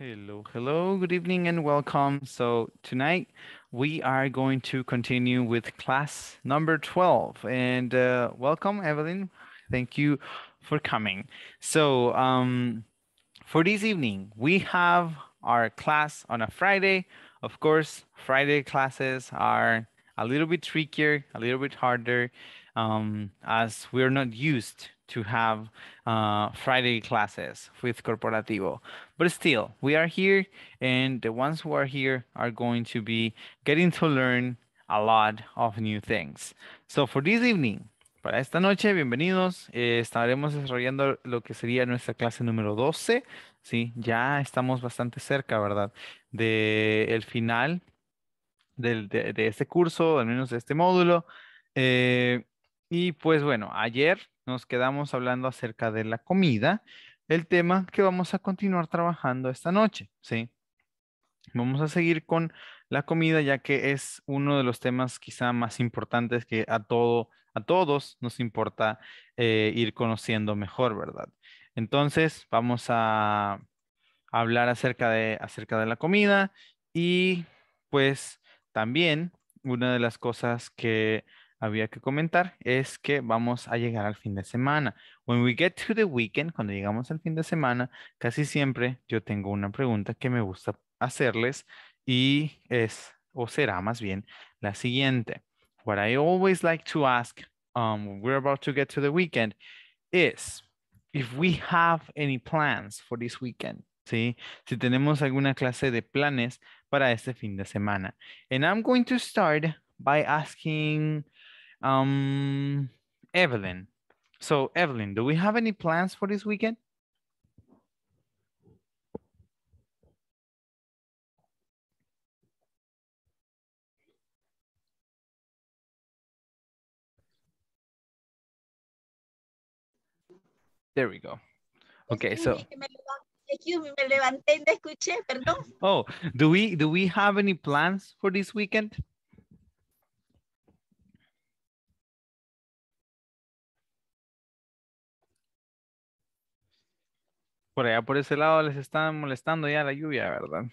Hello, hello, good evening and welcome. So tonight we are going to continue with class number 12 and uh, welcome Evelyn. Thank you for coming. So um, for this evening, we have our class on a Friday. Of course, Friday classes are a little bit trickier, a little bit harder um, as we're not used to have uh, Friday classes with Corporativo. But still, we are here, and the ones who are here are going to be getting to learn a lot of new things. So for this evening, para esta noche, bienvenidos. Eh, estaremos desarrollando lo que sería nuestra clase número 12. Sí, ya estamos bastante cerca, ¿verdad? De el final del, de, de, este curso, al menos de este módulo. Eh, Y pues bueno, ayer nos quedamos hablando acerca de la comida, el tema que vamos a continuar trabajando esta noche, ¿sí? Vamos a seguir con la comida ya que es uno de los temas quizá más importantes que a, todo, a todos nos importa eh, ir conociendo mejor, ¿verdad? Entonces vamos a hablar acerca de, acerca de la comida y pues también una de las cosas que había que comentar es que vamos a llegar al fin de semana. When we get to the weekend, cuando llegamos al fin de semana, casi siempre yo tengo una pregunta que me gusta hacerles y es, o será más bien, la siguiente. What I always like to ask um, when we're about to get to the weekend is if we have any plans for this weekend. ¿Sí? Si tenemos alguna clase de planes para este fin de semana. And I'm going to start by asking Um, Evelyn. So Evelyn, do we have any plans for this weekend? There we go. Okay, so. Oh, do we do we have any plans for this weekend? por allá, por ese lado, les están molestando ya la lluvia, ¿verdad?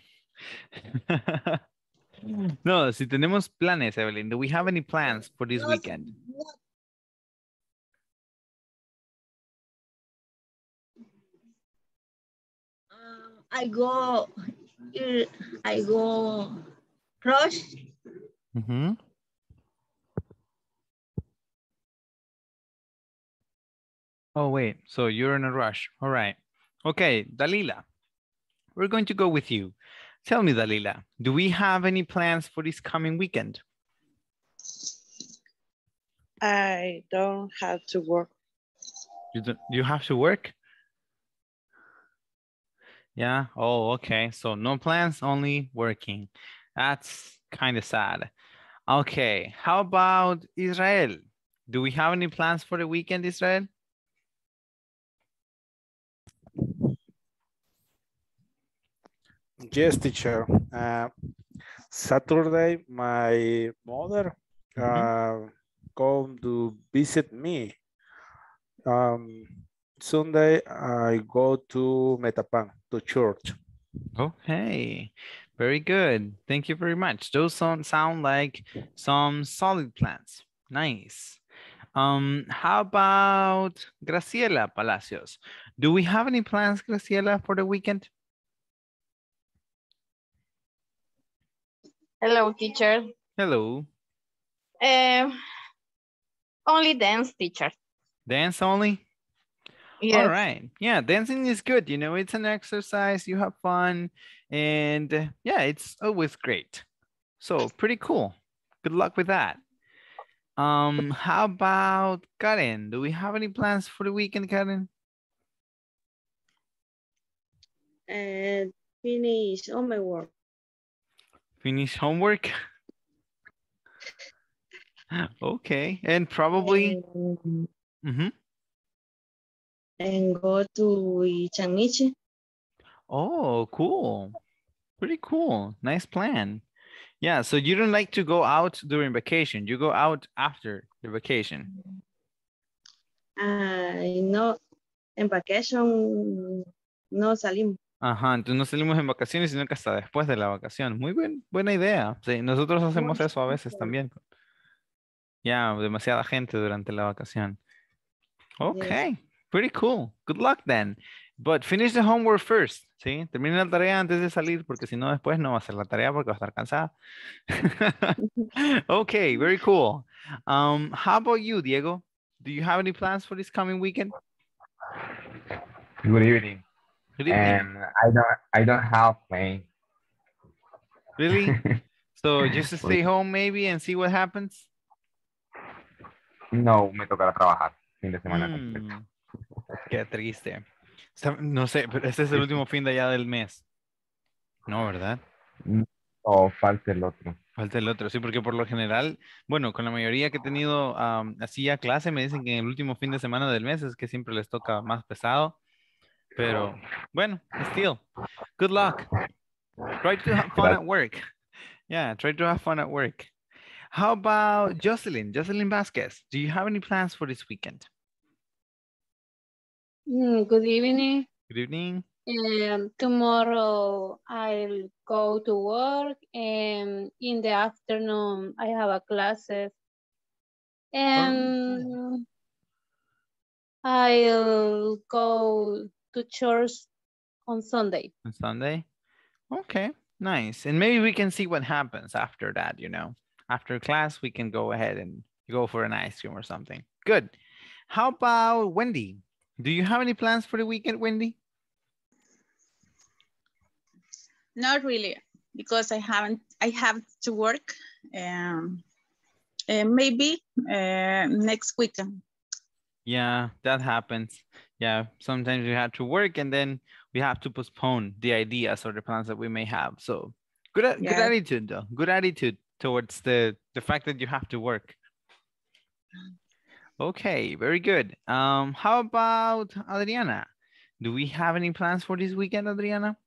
no, si tenemos planes, Evelyn, do we have any plans for this weekend? Um, I go, uh, I go rush. Oh, wait, so you're in a rush. All right. Okay, Dalila, we're going to go with you. Tell me, Dalila, do we have any plans for this coming weekend? I don't have to work. You don't, you have to work? Yeah, oh, okay. So no plans, only working. That's kind of sad. Okay, how about Israel? Do we have any plans for the weekend, Israel? Yes, teacher. Uh, Saturday, my mother mm -hmm. come to visit me. Um, Sunday, I go to Metapan, to church. Okay, very good. Thank you very much. Those sound, sound like some solid plans. Nice. Um, how about Graciela Palacios? Do we have any plans, Graciela, for the weekend? Hello, teacher. Hello. Um, only dance, teacher. Dance only? Yes. All right. Yeah, dancing is good. You know, it's an exercise. You have fun. And yeah, it's always great. So pretty cool. Good luck with that. Um, how about Karen? Do we have any plans for the weekend, Karen? Uh, finish all my work finish homework? okay, and probably... Um, mm -hmm. And go to Changmichi. Oh, cool. Pretty cool. Nice plan. Yeah, so you don't like to go out during vacation. You go out after the vacation. Uh, no, en vacation no salimos. Ajá, entonces no salimos en vacaciones, sino que hasta después de la vacación. Muy buena idea. Sí, nosotros hacemos eso a veces también. Ya, demasiada gente durante la vacación. Okay, pretty cool. Good luck then. But finish the homework first, ¿sí? Termina la tarea antes de salir, porque si no después no va a hacer la tarea porque va a estar cansada. okay, very cool. Um, how about you, Diego? Do you have any plans for this coming weekend? Good evening and I don't have pain. Really? so just to stay home maybe and see what happens? No, me tocará trabajar fin de semana hmm. Qué triste. No sé, pero este es el último fin de allá del mes. No, ¿verdad? No, mm, falta el otro. Falta el otro, sí, porque por lo general, bueno, con la mayoría que he tenido así a clase, me dicen que el último fin de semana del mes es que siempre les toca más pesado Pero, bueno, still, good luck. Try to have fun at work. Yeah, try to have fun at work. How about Jocelyn, Jocelyn Vasquez? Do you have any plans for this weekend? Mm, good evening. Good evening. Um, tomorrow I'll go to work and in the afternoon I have a classes. Oh, and I'll go to church on Sunday. On Sunday? Okay, nice. And maybe we can see what happens after that, you know. After class, we can go ahead and go for an ice cream or something. Good. How about Wendy? Do you have any plans for the weekend, Wendy? Not really, because I haven't. I have to work. Um, uh, maybe uh, next weekend. Yeah, that happens yeah, sometimes we have to work and then we have to postpone the ideas or the plans that we may have. So good, yeah. good attitude though. Good attitude towards the, the fact that you have to work. Okay, very good. Um, how about Adriana? Do we have any plans for this weekend, Adriana?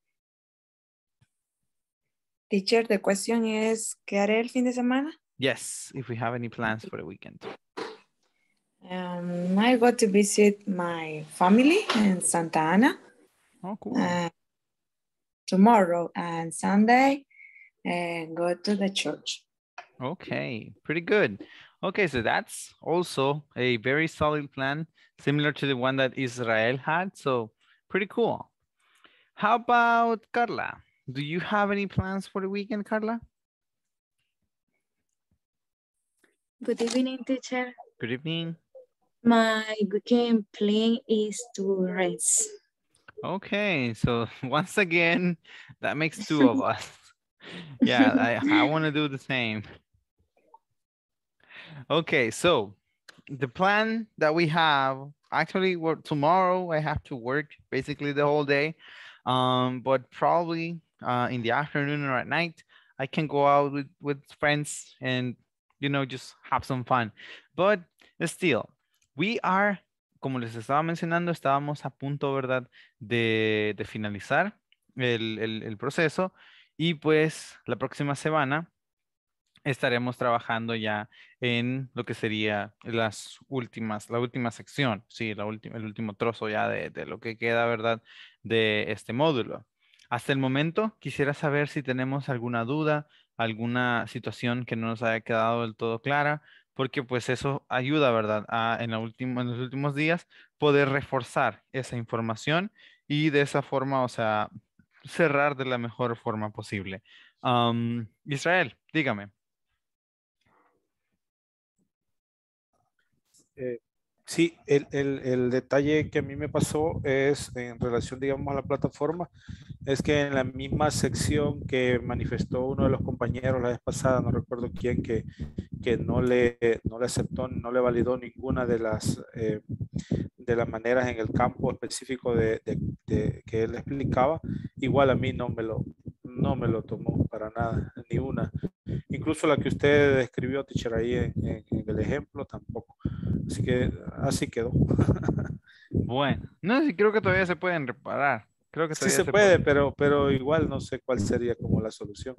Teacher, the question is, ¿qué haré el fin de semana? Yes, if we have any plans for the weekend. Um, I go to visit my family in Santa Ana. Oh, cool. Uh, tomorrow and Sunday, and go to the church. Okay, pretty good. Okay, so that's also a very solid plan, similar to the one that Israel had. So pretty cool. How about Carla? Do you have any plans for the weekend, Carla? Good evening, teacher. Good evening. My game plan is to rest. Okay, so once again, that makes two of us. yeah, I, I want to do the same. Okay, so the plan that we have actually well, tomorrow I have to work basically the whole day. Um, but probably uh, in the afternoon or at night, I can go out with, with friends and you know just have some fun. But still, We are, como les estaba mencionando, estábamos a punto, ¿verdad?, de, finalizar el, proceso y pues la próxima semana estaremos trabajando ya en lo que sería las últimas, la última sección, sí, la el último trozo ya de, de, lo que queda, ¿verdad? De este módulo. Hasta el momento quisiera saber si tenemos alguna duda, alguna situación que no nos haya quedado del todo clara porque pues eso ayuda, ¿verdad? en, los últimos días poder reforzar esa información y de esa forma, o sea, cerrar de la mejor forma posible. Israel, dígame. Eh, Sí, el, detalle que a mí me pasó es en relación, digamos, a la plataforma, es que en la misma sección que manifestó uno de los compañeros la vez pasada, no recuerdo quién, que, no, le, le aceptó, no le validó ninguna de las, eh, de las maneras en el campo específico que él explicaba, igual a mí no me lo, no me lo tomó para nada, ni una. Incluso la que usted describió, teacher, ahí en, el ejemplo, tampoco. Así que así quedó. bueno, no, sí, creo que todavía se pueden reparar. Creo que sí se, puede, pero, pero igual no sé cuál sería como la solución.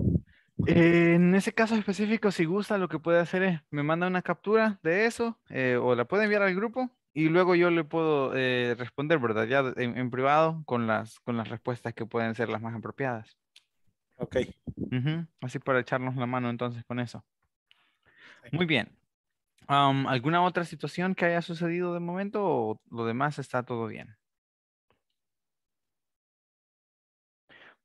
en ese caso específico, si gusta, lo que puede hacer es, me manda una captura de eso eh, o la puede enviar al grupo y luego yo le puedo eh, responder, ¿verdad? Ya en, en, privado con las, con las respuestas que pueden ser las más apropiadas. Ok. Así para echarnos la mano entonces con eso. Muy bien. ¿Alguna otra situación que haya sucedido de momento o lo demás está todo bien?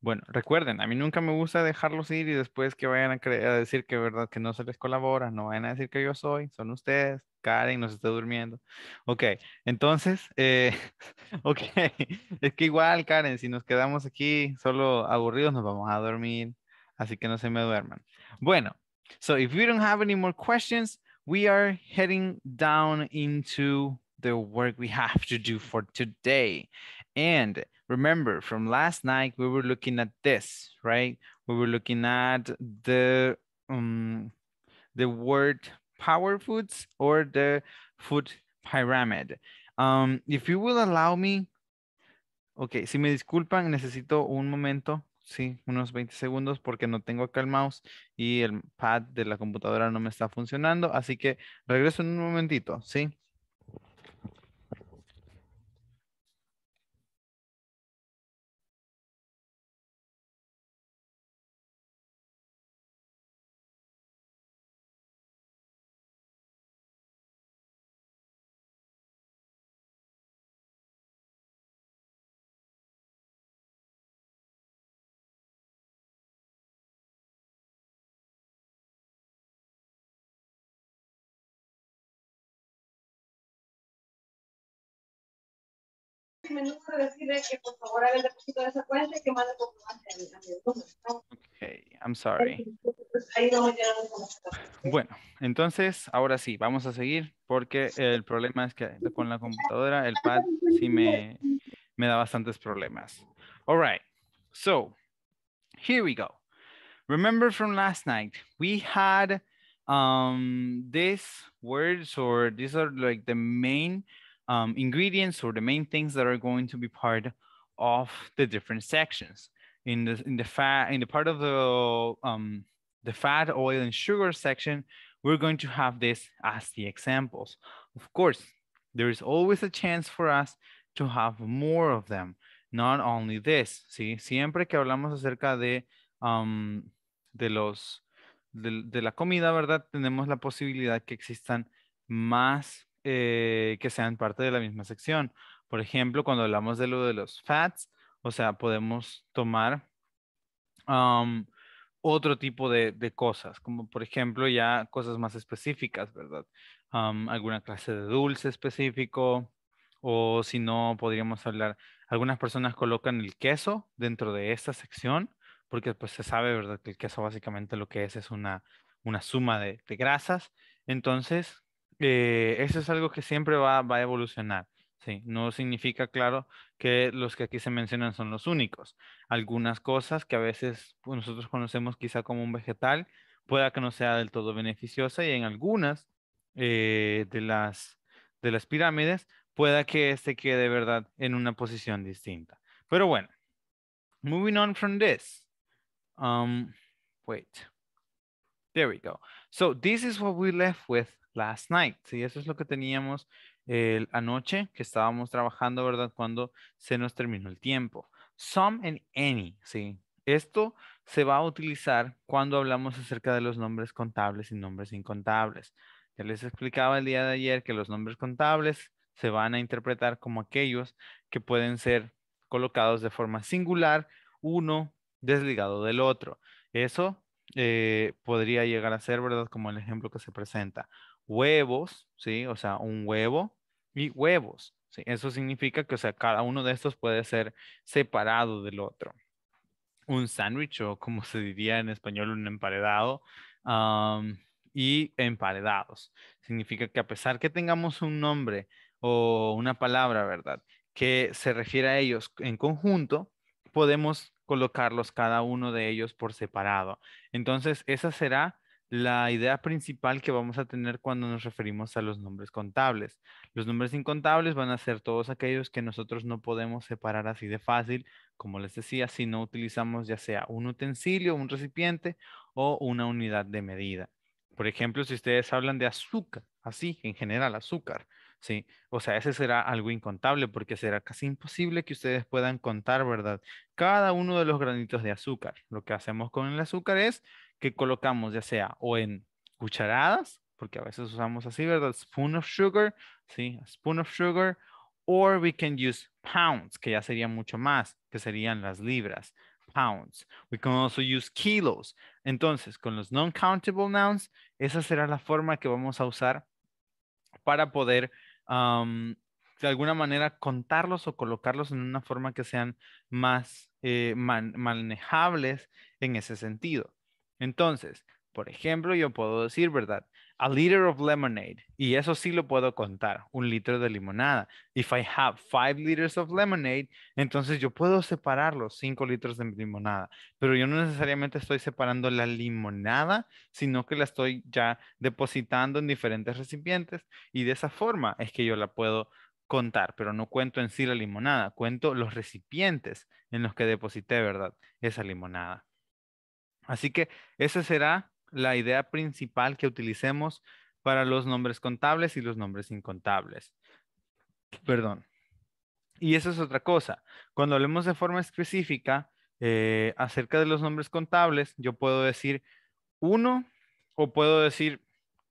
Bueno, recuerden, a mí nunca me gusta dejarlos ir y después que vayan a, a decir que verdad que no se les colabora, no vayan a decir que yo soy, son ustedes. Karen nos está durmiendo. Ok, entonces, eh, ok, es que igual, Karen, si nos quedamos aquí solo aburridos, nos vamos a dormir, así que no se me duerman. Bueno, so if we don't have any more questions, we are heading down into the work we have to do for today. And remember, from last night, we were looking at this, right? We were looking at the, um, the word power foods or the food pyramid. Um, if you will allow me, ok, si me disculpan, necesito un momento, sí, unos 20 segundos porque no tengo acá el mouse y el pad de la computadora no me está funcionando, así que regreso en un momentito, sí. decirle que por favor esa cuenta que I'm sorry. Pues, bueno, entonces ahora sí, vamos a seguir porque el problema es que con la computadora el pad sí me, me da bastantes problemas. All right, so here we go. Remember from last night, we had um, these words or these are like the main um, ingredients or the main things that are going to be part of the different sections. In the in the fat in the part of the um, the fat, oil, and sugar section, we're going to have this as the examples. Of course, there is always a chance for us to have more of them. Not only this, ¿sí? siempre que hablamos acerca de, um, de, los, de, de la comida, ¿verdad? Tenemos la posibilidad que existan más Eh, que sean parte de la misma sección. Por ejemplo, cuando hablamos de lo de los fats, o sea, podemos tomar otro tipo de, cosas, como por ejemplo ya cosas más específicas, ¿verdad? alguna clase de dulce específico, o si no, podríamos hablar, algunas personas colocan el queso dentro de esta sección, porque pues se sabe, ¿verdad? Que el queso básicamente lo que es es una, suma de grasas. Entonces, eh, eso es algo que siempre va, a evolucionar. Sí, no significa, claro, que los que aquí se mencionan son los únicos. Algunas cosas que a veces pues, nosotros conocemos quizá como un vegetal, pueda que no sea del todo beneficiosa y en algunas eh, de, las, de las pirámides pueda que este quede verdad en una posición distinta. Pero bueno, moving on from this. Um, wait. There we go. So this is what we left with last night. Sí, eso es lo que teníamos anoche que estábamos trabajando, ¿verdad? Cuando se nos terminó el tiempo. Some and any, sí. Esto se va a utilizar cuando hablamos acerca de los nombres contables y nombres incontables. Ya les explicaba el día de ayer que los nombres contables se van a interpretar como aquellos que pueden ser colocados de forma singular, uno desligado del otro. Eso eh, podría llegar a ser, ¿verdad? Como el ejemplo que se presenta huevos, ¿sí? O sea, un huevo y huevos. ¿sí? Eso significa que, o sea, cada uno de estos puede ser separado del otro. Un sándwich o como se diría en español, un emparedado. y emparedados. Significa que a pesar que tengamos un nombre o una palabra, ¿verdad? Que se refiere a ellos en conjunto, podemos colocarlos cada uno de ellos por separado. Entonces, esa será la idea principal que vamos a tener cuando nos referimos a los nombres contables. Los nombres incontables van a ser todos aquellos que nosotros no podemos separar así de fácil, como les decía, si no utilizamos ya sea un utensilio, un recipiente o una unidad de medida. Por ejemplo, si ustedes hablan de azúcar, así, en general, azúcar, ¿sí? O sea, ese será algo incontable porque será casi imposible que ustedes puedan contar, ¿verdad? Cada uno de los granitos de azúcar. Lo que hacemos con el azúcar es que colocamos ya sea o en cucharadas, porque a veces usamos así, ¿verdad? Spoon of sugar, sí, spoon of sugar, or we can use pounds, que ya sería mucho más, que serían las libras, pounds. We can also use kilos. Entonces, con los non-countable nouns, esa será la forma que vamos a usar para poder de alguna manera contarlos o colocarlos en una forma que sean más eh, manejables en ese sentido. Entonces, por ejemplo, yo puedo decir, ¿verdad? A liter of lemonade. Y eso sí lo puedo contar, un litro de limonada. If I have five liters of lemonade, entonces yo puedo separar los cinco litros de limonada. Pero yo no necesariamente estoy separando la limonada, sino que la estoy ya depositando en diferentes recipientes. Y de esa forma es que yo la puedo contar, pero no cuento en sí la limonada, cuento los recipientes en los que deposité, ¿verdad? Esa limonada. Así que esa será la idea principal que utilicemos para los nombres contables y los nombres incontables. Perdón. Y eso es otra cosa. Cuando hablemos de forma específica eh, acerca de los nombres contables, yo puedo decir uno o puedo decir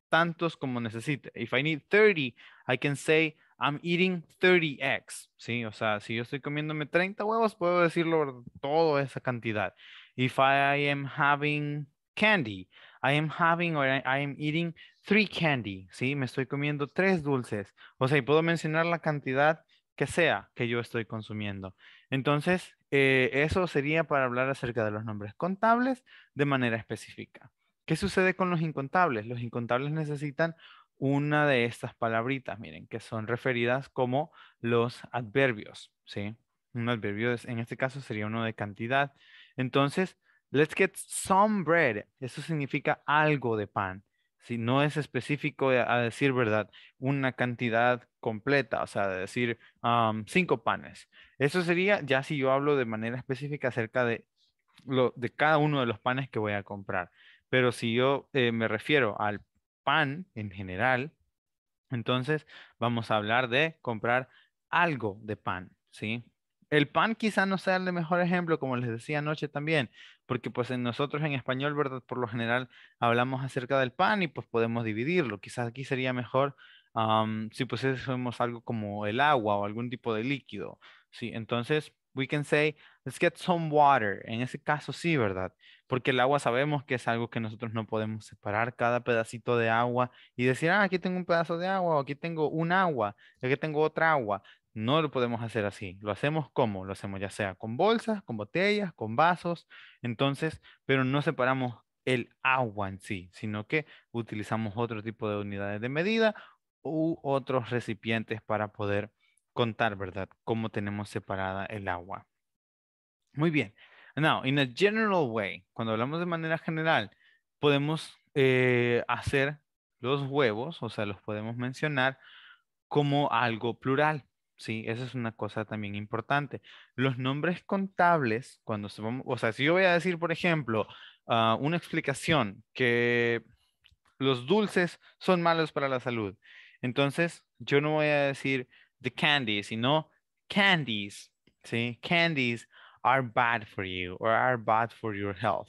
tantos como necesite. If I need 30, I can say I'm eating 30 eggs. Sí, o sea, si yo estoy comiéndome 30 huevos, puedo decirlo toda esa cantidad. If I am having candy, I am having or I am eating three candy, ¿sí? Me estoy comiendo tres dulces. O sea, y puedo mencionar la cantidad que sea que yo estoy consumiendo. Entonces, eh, eso sería para hablar acerca de los nombres contables de manera específica. ¿Qué sucede con los incontables? Los incontables necesitan una de estas palabritas, miren, que son referidas como los adverbios, ¿sí? Un adverbio, en este caso, sería uno de cantidad entonces, let's get some bread. Eso significa algo de pan. Si no es específico eh, a decir verdad, una cantidad completa, o sea, decir cinco panes. Eso sería ya si yo hablo de manera específica acerca de, lo, de cada uno de los panes que voy a comprar. Pero si yo eh, me refiero al pan en general, entonces vamos a hablar de comprar algo de pan, ¿sí? El pan quizá no sea el mejor ejemplo, como les decía anoche también, porque pues en nosotros en español, ¿verdad? Por lo general hablamos acerca del pan y pues podemos dividirlo. Quizás aquí sería mejor si si pusiésemos algo como el agua o algún tipo de líquido. Sí, entonces we can say, let's get some water. En ese caso sí, ¿verdad? Porque el agua sabemos que es algo que nosotros no podemos separar cada pedacito de agua y decir, ah, aquí tengo un pedazo de agua, aquí tengo un agua, aquí tengo otra agua. No lo podemos hacer así. Lo hacemos como, lo hacemos ya sea con bolsas, con botellas, con vasos, entonces, pero no separamos el agua en sí, sino que utilizamos otro tipo de unidades de medida u otros recipientes para poder contar, ¿verdad? Cómo tenemos separada el agua. Muy bien. Now, in a general way, cuando hablamos de manera general, podemos eh, hacer los huevos, o sea, los podemos mencionar como algo plural. Sí, esa es una cosa también importante. Los nombres contables, cuando se o sea, si yo voy a decir, por ejemplo, ah, una explicación que los dulces son malos para la salud, entonces yo no voy a decir the candies, sino candies, ¿sí? Candies are bad for you or are bad for your health.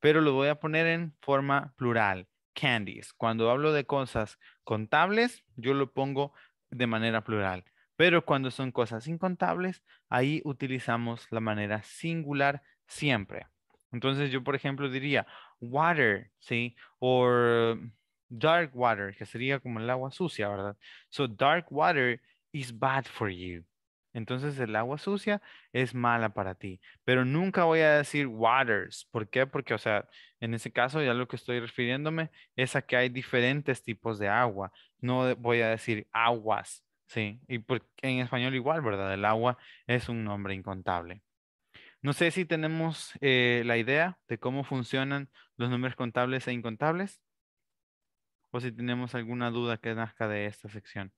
Pero lo voy a poner en forma plural, candies. Cuando hablo de cosas contables, yo lo pongo de manera plural. Pero cuando son cosas incontables, ahí utilizamos la manera singular siempre. Entonces yo, por ejemplo, diría water, ¿sí? O dark water, que sería como el agua sucia, ¿verdad? So dark water is bad for you. Entonces el agua sucia es mala para ti, pero nunca voy a decir waters. ¿Por qué? Porque, o sea, en ese caso ya lo que estoy refiriéndome es a que hay diferentes tipos de agua. No voy a decir aguas, Sí, y porque en español igual, ¿verdad? El agua es un nombre incontable. No sé si tenemos eh, la idea de cómo funcionan los nombres contables e incontables o si tenemos alguna duda que nazca de esta sección.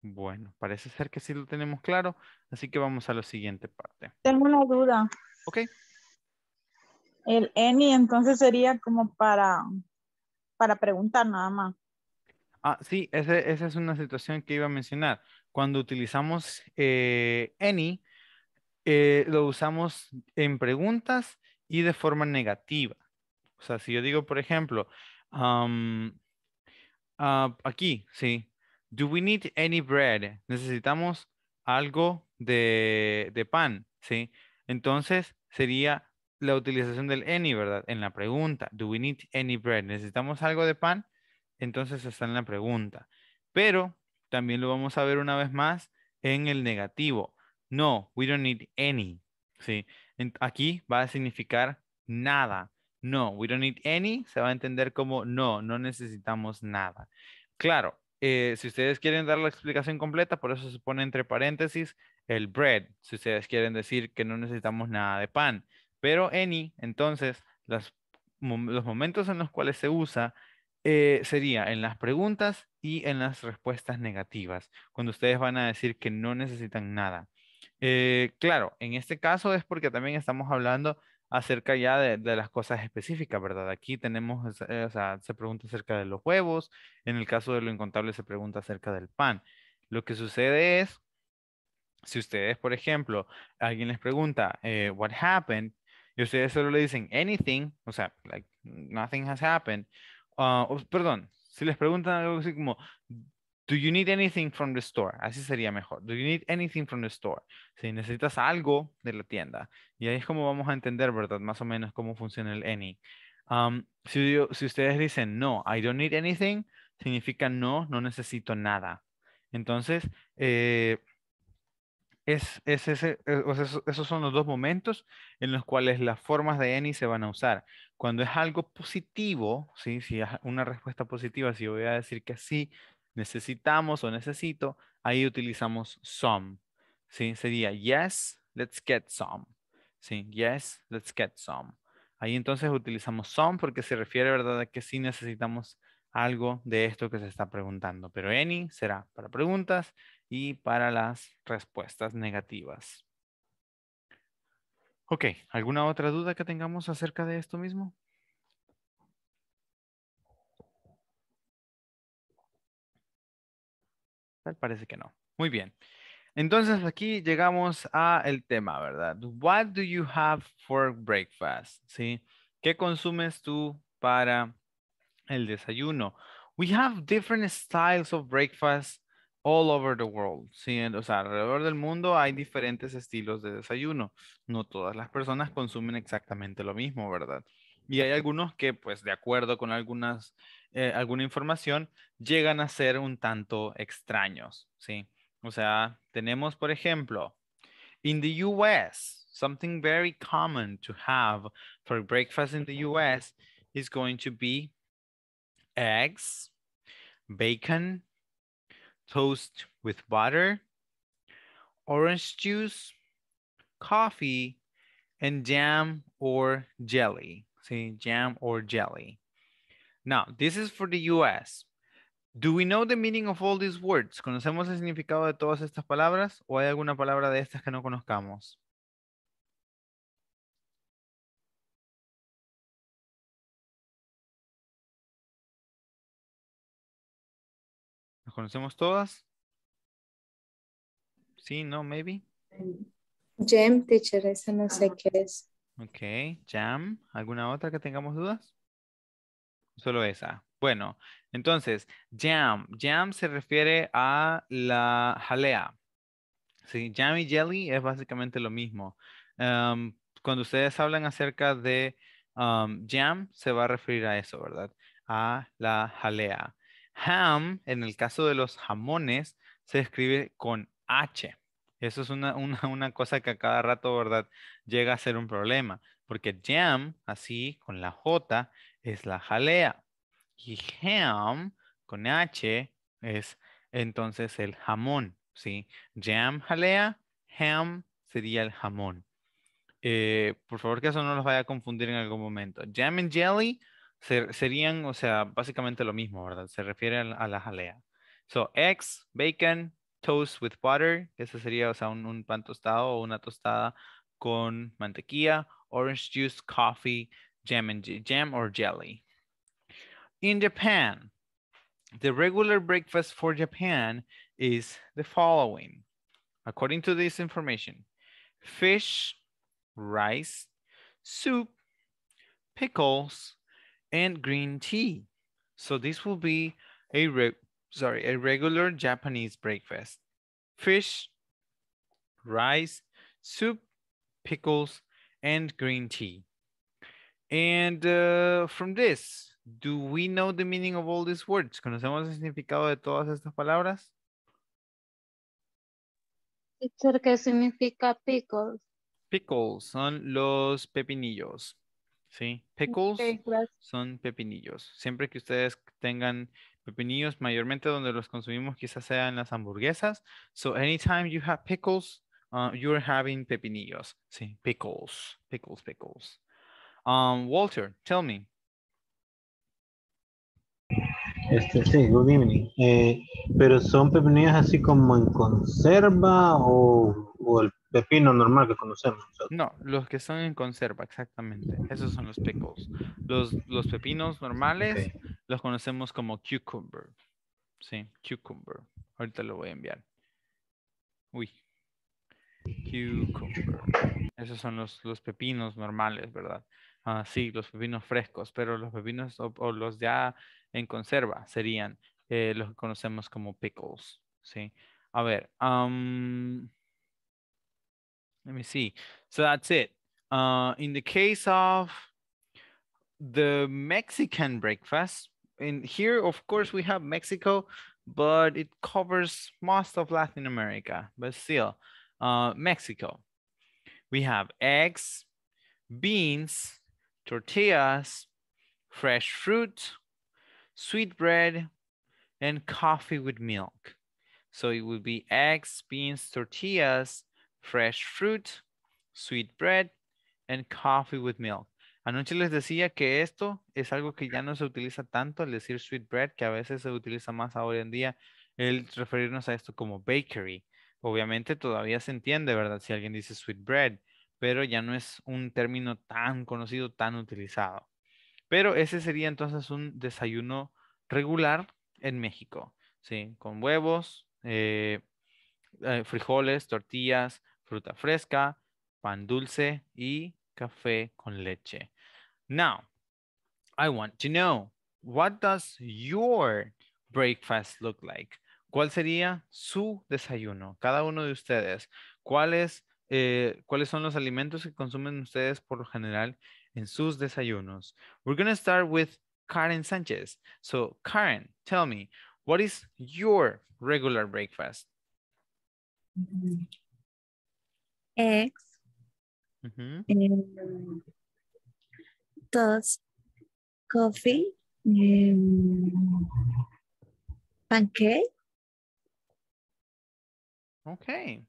Bueno, parece ser que sí lo tenemos claro, así que vamos a la siguiente parte. Tengo una duda. Ok. El any entonces sería como para, para preguntar nada más. Ah, sí, esa es una situación que iba a mencionar. Cuando utilizamos any, eh, eh, lo usamos en preguntas y de forma negativa. O sea, si yo digo, por ejemplo, ah, aquí, sí, do we need any bread? Necesitamos algo de, de pan, sí. Entonces sería la utilización del any, ¿verdad? En la pregunta, do we need any bread? ¿Necesitamos algo de pan? Entonces está en la pregunta. Pero también lo vamos a ver una vez más en el negativo. No, we don't need any. ¿sí? Aquí va a significar nada. No, we don't need any se va a entender como no, no necesitamos nada. Claro, eh, si ustedes quieren dar la explicación completa, por eso se pone entre paréntesis el bread, si ustedes quieren decir que no necesitamos nada de pan. Pero any, entonces, los momentos en los cuales se usa eh, sería en las preguntas y en las respuestas negativas, cuando ustedes van a decir que no necesitan nada. Eh, claro, en este caso es porque también estamos hablando acerca ya de, de las cosas específicas, ¿verdad? Aquí tenemos, eh, o sea, se pregunta acerca de los huevos, en el caso de lo incontable se pregunta acerca del pan. Lo que sucede es, si ustedes, por ejemplo, alguien les pregunta, eh, what happened? y ustedes solo le dicen anything, o sea, like nothing has happened, ah, perdón, si les preguntan algo así como, do you need anything from the store? Así sería mejor, do you need anything from the store? Si necesitas algo de la tienda, y ahí es como vamos a entender, ¿verdad? Más o menos cómo funciona el any. si, si ustedes dicen, no, I don't need anything, significa no, no necesito nada. Entonces, eh, es, eh, esos son los dos momentos en los cuales las formas de any se van a usar. Cuando es algo positivo, ¿sí? si es una respuesta positiva, si voy a decir que sí, necesitamos o necesito, ahí utilizamos some. ¿sí? Sería yes, let's get some. ¿sí? Yes, let's get some. Ahí entonces utilizamos some porque se refiere ¿verdad? a que sí necesitamos algo de esto que se está preguntando. Pero any será para preguntas y para las respuestas negativas. Ok, ¿alguna otra duda que tengamos acerca de esto mismo? Parece que no. Muy bien. Entonces aquí llegamos a el tema, ¿verdad? What do you have for breakfast? ¿Sí? ¿Qué consumes tú para el desayuno? We have different styles of breakfast all over the world. ¿sí? O sea, alrededor del mundo hay diferentes estilos de desayuno. No todas las personas consumen exactamente lo mismo, ¿verdad? Y hay algunos que, pues, de acuerdo con algunas, eh, alguna información, llegan a ser un tanto extraños, ¿sí? O sea, tenemos, por ejemplo, in the US, something very common to have for breakfast in the US is going to be eggs, bacon, toast with butter, orange juice, coffee, and jam or jelly. See, jam or jelly. Now, this is for the US. Do we know the meaning of all these words? ¿Conocemos el significado de todas estas palabras o hay alguna palabra de estas que no conozcamos? conocemos todas? Sí, no, maybe. Jam, teacher, esa no sé qué es. Ok, jam. ¿Alguna otra que tengamos dudas? Solo esa. Bueno, entonces, jam. Jam se refiere a la jalea. Sí, jam y jelly es básicamente lo mismo. Um, cuando ustedes hablan acerca de um, jam, se va a referir a eso, ¿verdad? A la jalea. Ham, en el caso de los jamones, se escribe con H. Eso es una, cosa que a cada rato, ¿verdad? Llega a ser un problema, porque jam, así, con la J, es la jalea. Y ham, con H, es entonces el jamón, ¿sí? Jam, jalea, ham sería el jamón. Eh, por favor que eso no los vaya a confundir en algún momento. Jam and jelly ser, serían, o sea, básicamente lo mismo, ¿verdad? Se refiere a, a la jalea. So, eggs, bacon, toast with butter, ese sería, o sea, un, un, pan tostado o una tostada con mantequilla, orange juice, coffee, jam, and, jam or jelly. In Japan, the regular breakfast for Japan is the following. According to this information, fish, rice, soup, pickles, and green tea. So this will be a sorry, a regular Japanese breakfast. Fish, rice, soup, pickles, and green tea. And uh, from this, do we know the meaning of all these words? ¿Conocemos el significado de todas estas palabras? ¿Qué significa pickles? Pickles son los pepinillos. Sí, pickles son pepinillos. Siempre que ustedes tengan pepinillos, mayormente donde los consumimos quizás sean las hamburguesas. So anytime you have pickles, uh, you're having pepinillos. Sí, pickles, pickles, pickles. Um, Walter, tell me. Este, sí, good evening. Eh, pero son pepinillos así como en conserva o, o el pepino normal que conocemos. No, los que son en conserva, exactamente. Esos son los pickles. Los, los pepinos normales los conocemos como cucumber. Sí, cucumber. Ahorita lo voy a enviar. Uy. Cucumber. Esos son los, pepinos normales, ¿verdad? Ah, sí, los pepinos frescos, pero los pepinos o, los ya en conserva serían eh, los que conocemos como pickles. Sí. A ver. Let me see. So that's it. Uh, in the case of the Mexican breakfast, in here, of course, we have Mexico, but it covers most of Latin America, but still, uh, Mexico. We have eggs, beans, tortillas, fresh fruit, sweet bread, and coffee with milk. So it would be eggs, beans, tortillas, fresh fruit, sweet bread, and coffee with milk. Anoche les decía que esto es algo que ya no se utiliza tanto, al decir sweet bread, que a veces se utiliza más ahora en día, el referirnos a esto como bakery. Obviamente todavía se entiende, ¿verdad? Si alguien dice sweet bread, pero ya no es un término tan conocido, tan utilizado. Pero ese sería entonces un desayuno regular en México, ¿sí? Con huevos, eh, eh, frijoles, tortillas, fruta fresca, pan dulce y café con leche. Now, I want to know, what does your breakfast look like? ¿Cuál sería su desayuno? Cada uno de ustedes. ¿Cuáles, eh, ¿Cuáles son los alimentos que consumen ustedes por lo general en sus desayunos? We're going to start with Karen Sanchez. So, Karen, tell me, what is your regular breakfast? Mm-hmm. eggs. Mm -hmm. toast, coffee, and pancake. Okay.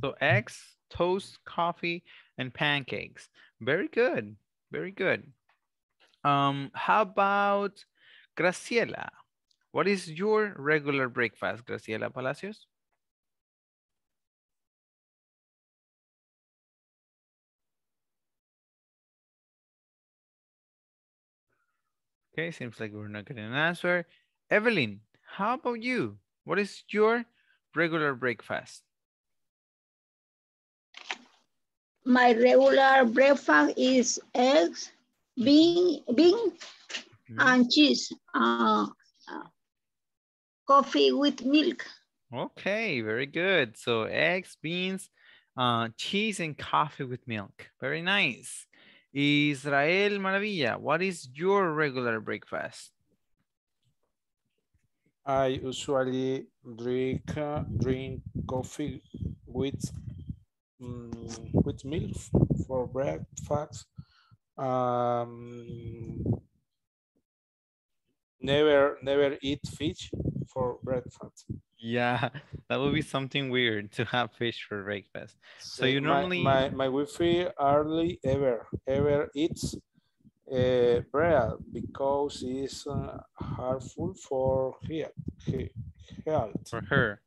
So eggs, toast, coffee, and pancakes. Very good. Very good. Um, how about Graciela? What is your regular breakfast, Graciela Palacios? Okay, seems like we're not getting an answer. Evelyn, how about you? What is your regular breakfast? My regular breakfast is eggs, mm-hmm. bean, bean mm -hmm. and cheese, uh, coffee with milk. Okay, very good. So eggs, beans, uh, cheese, and coffee with milk. Very nice. Israel Maravilla, what is your regular breakfast? I usually drink uh, drink coffee with um, with milk for breakfast. Um, never never eat fish for breakfast. Yeah, that would be something weird to have fish for breakfast. So, you normally my my, my wifi hardly ever ever eats uh, bread because it's uh, harmful for her health. For her.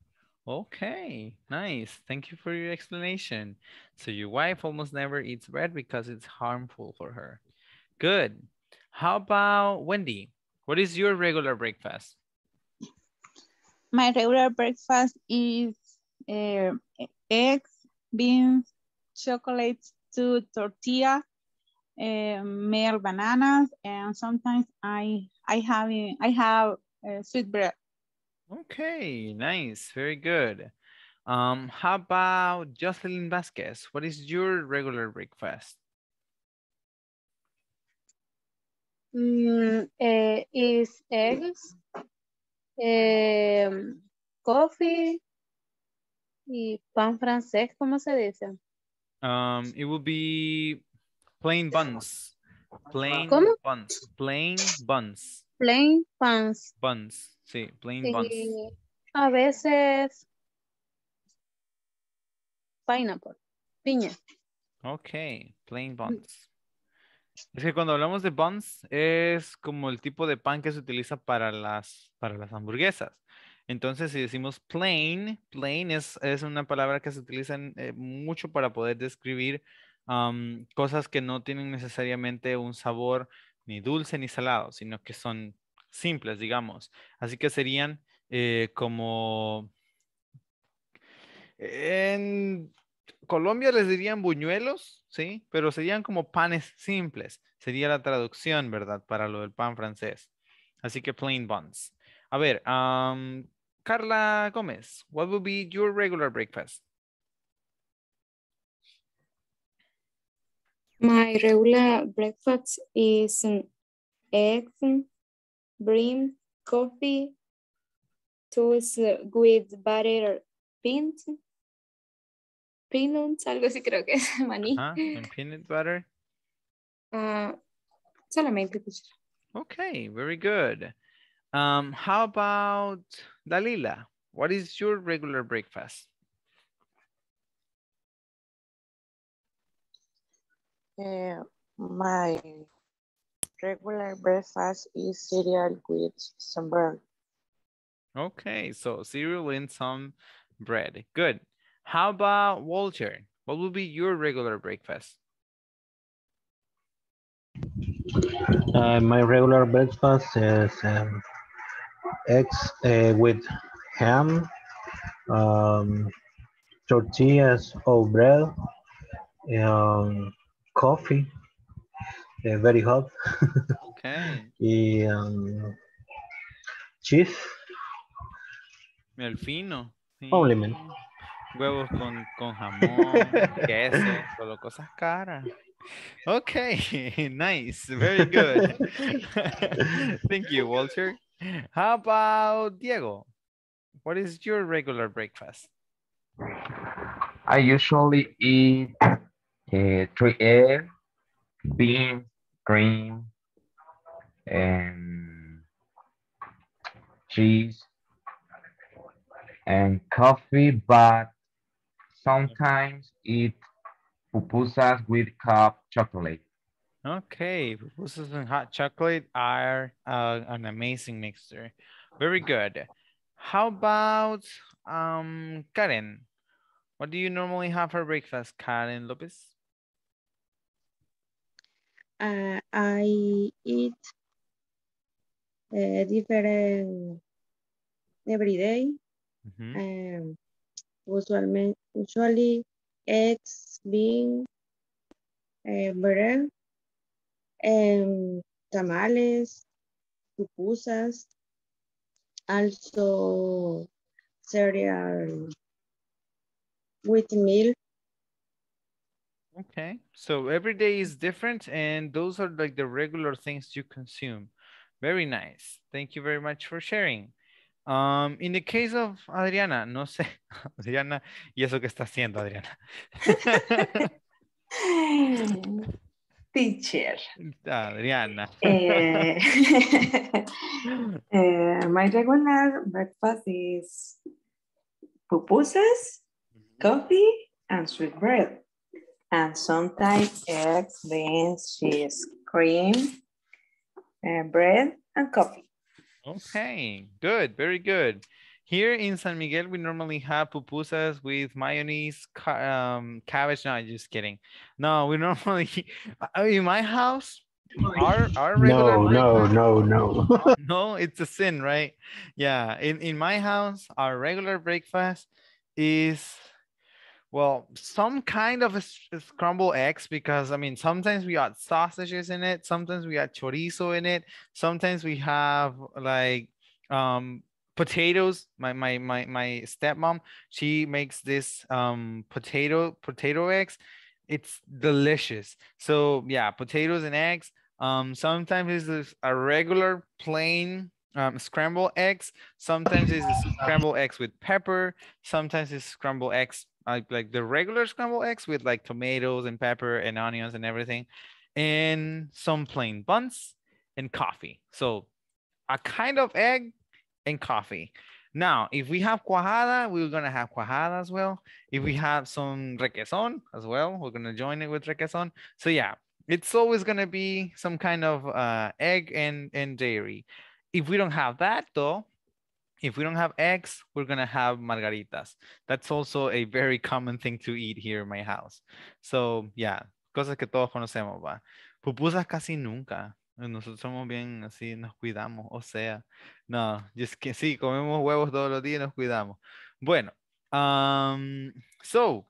Okay, nice. Thank you for your explanation. So your wife almost never eats bread because it's harmful for her. Good. How about Wendy? What is your regular breakfast? My regular breakfast is uh, eggs, beans, chocolate, two tortilla, uh, bananas, and sometimes I I have I have uh, sweet bread. Okay, nice, very good. Um, how about Jocelyn Vasquez? What is your regular breakfast? es mm, eh, is eggs, eh, coffee y pan francés, ¿cómo se dice? Um, it will be plain buns. Plain buns. Plain buns. Plain buns. Buns, sí, plain buns. A veces pineapple, piña. Okay, plain mm. buns. Es que cuando hablamos de buns es como el tipo de pan que se utiliza para las, para las hamburguesas. Entonces, si decimos plain, plain es, una palabra que se utiliza eh, mucho para poder describir cosas que no tienen necesariamente un sabor ni dulce ni salado, sino que son simples, digamos. Así que serían eh, como... En, Colombia les dirían buñuelos, ¿sí? Pero serían como panes simples. Sería la traducción, ¿verdad? Para lo del pan francés. Así que plain buns. A ver, Carla Gómez, what would be your regular breakfast? My regular breakfast is eggs, egg, coffee, toast with butter, pint, peanuts, algo así creo que es maní. and peanut butter. Uh, solamente, Okay, very good. Um, how about Dalila? What is your regular breakfast? Uh, my regular breakfast is cereal with some bread. Okay, so cereal and some bread. Good. How about Walter? What would be your regular breakfast? Uh, my regular breakfast is um, eggs uh, with ham, um, tortillas or bread, um, coffee, uh, very hot. okay. y um, cheese. El fino. Sí. huevos con, con jamón, queso, solo cosas caras. Ok, nice, very good. Thank you, Walter. How about Diego? What is your regular breakfast? I usually eat uh, three eggs, beans, cream, and cheese, and coffee, but sometimes eat pupusas with hot chocolate. Okay, pupusas and hot chocolate are uh, an amazing mixture. Very good. How about um, Karen? What do you normally have for breakfast, Karen Lopez? Uh, I eat uh, different every day. Mm -hmm. um, usually, usually eggs, beans, uh, eh, bread, um, tamales, pupusas, also cereal with milk. Okay, so every day is different and those are like the regular things you consume. Very nice. Thank you very much for sharing. Um, in the case of Adriana, no sé, Adriana, ¿y eso qué está haciendo Adriana? Teacher. Adriana. Eh, eh, my regular breakfast is pupusas, coffee, and sweet bread. And sometimes eggs, beans, cheese, cream, eh, bread, and coffee. Okay, good, very good. Here in San Miguel, we normally have pupusas with mayonnaise, um, cabbage. No, just kidding. No, we normally uh, in my house. Our, our regular no, no, no, no, no, it's a sin, right? Yeah, in, in my house, our regular breakfast is well, some kind of a, eggs because I mean sometimes we got sausages in it, sometimes we got chorizo in it, sometimes we have like um potatoes. My my my my stepmom, she makes this um potato potato eggs. It's delicious. So yeah, potatoes and eggs. Um sometimes it's a regular plain um, eggs. Sometimes it's scrambled eggs with pepper. Sometimes it's scrambled eggs like like the regular scrambled eggs with like tomatoes and pepper and onions and everything, and some plain buns and coffee. So a kind of egg and coffee. Now, if we have cuajada, we're gonna have cuajada as well. If we have some requesón as well, we're gonna join it with requesón. So yeah, it's always gonna be some kind of uh, egg and, and dairy. If we don't have that though, if we don't have eggs, we're gonna have margaritas. That's also a very common thing to eat here in my house. So yeah, cosas que todos conocemos, va. Pupusas casi nunca. Nosotros somos bien así, nos cuidamos. O sea, no, es que sí, comemos huevos todos los días y nos cuidamos. Bueno, um, so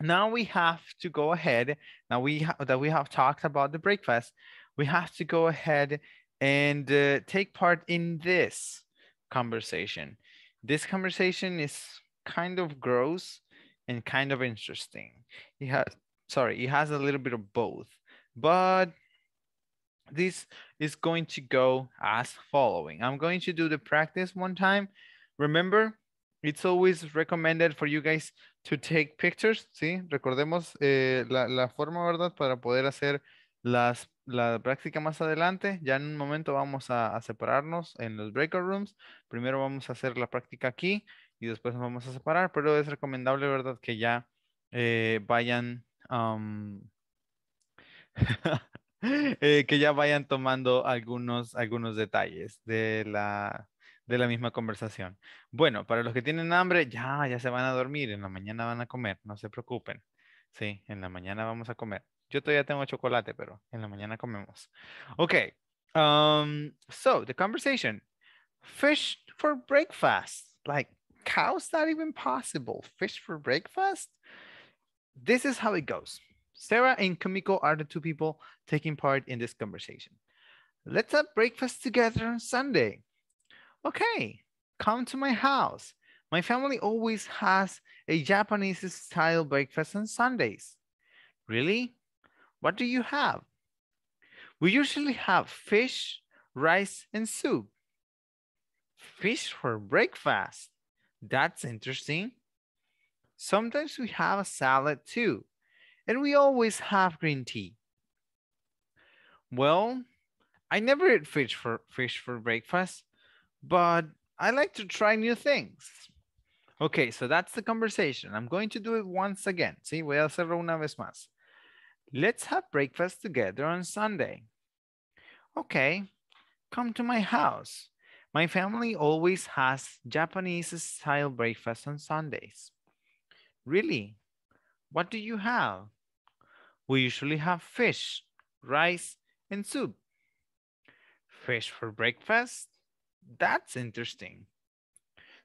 now we have to go ahead. Now we that we have talked about the breakfast, we have to go ahead and uh, take part in this conversation. This conversation is kind of gross and kind of interesting. It has, sorry, it has a little bit of both, but this is going to go as following. I'm going to do the practice one time. Remember, it's always recommended for you guys to take pictures, ¿sí? Recordemos eh, la, la forma, ¿verdad? Para poder hacer las la práctica más adelante. Ya en un momento vamos a, separarnos en los breakout rooms. Primero vamos a hacer la práctica aquí y después nos vamos a separar, pero es recomendable, ¿verdad? Que ya eh, vayan... Eh, que ya vayan tomando algunos, algunos detalles de la, de la misma conversación. Bueno, para los que tienen hambre, ya, ya se van a dormir, en la mañana van a comer, no se preocupen. Sí, en la mañana vamos a comer. Yo todavía tengo chocolate, pero en la mañana comemos. Okay. Um, so the conversation fish for breakfast. Like, how's that even possible? Fish for breakfast? This is how it goes. Sarah and Kamiko are the two people taking part in this conversation. Let's have breakfast together on Sunday. Okay, come to my house. My family always has a Japanese style breakfast on Sundays. Really? What do you have? We usually have fish, rice, and soup. Fish for breakfast. That's interesting. Sometimes we have a salad too, and we always have green tea. Well, I never eat fish for fish for breakfast, but I like to try new things. Okay, so that's the conversation. I'm going to do it once again. Sí, voy a hacerlo una vez más. Let's have breakfast together on Sunday. Okay, come to my house. My family always has Japanese style breakfast on Sundays. Really? What do you have? We usually have fish, rice, and soup. Fish for breakfast? That's interesting.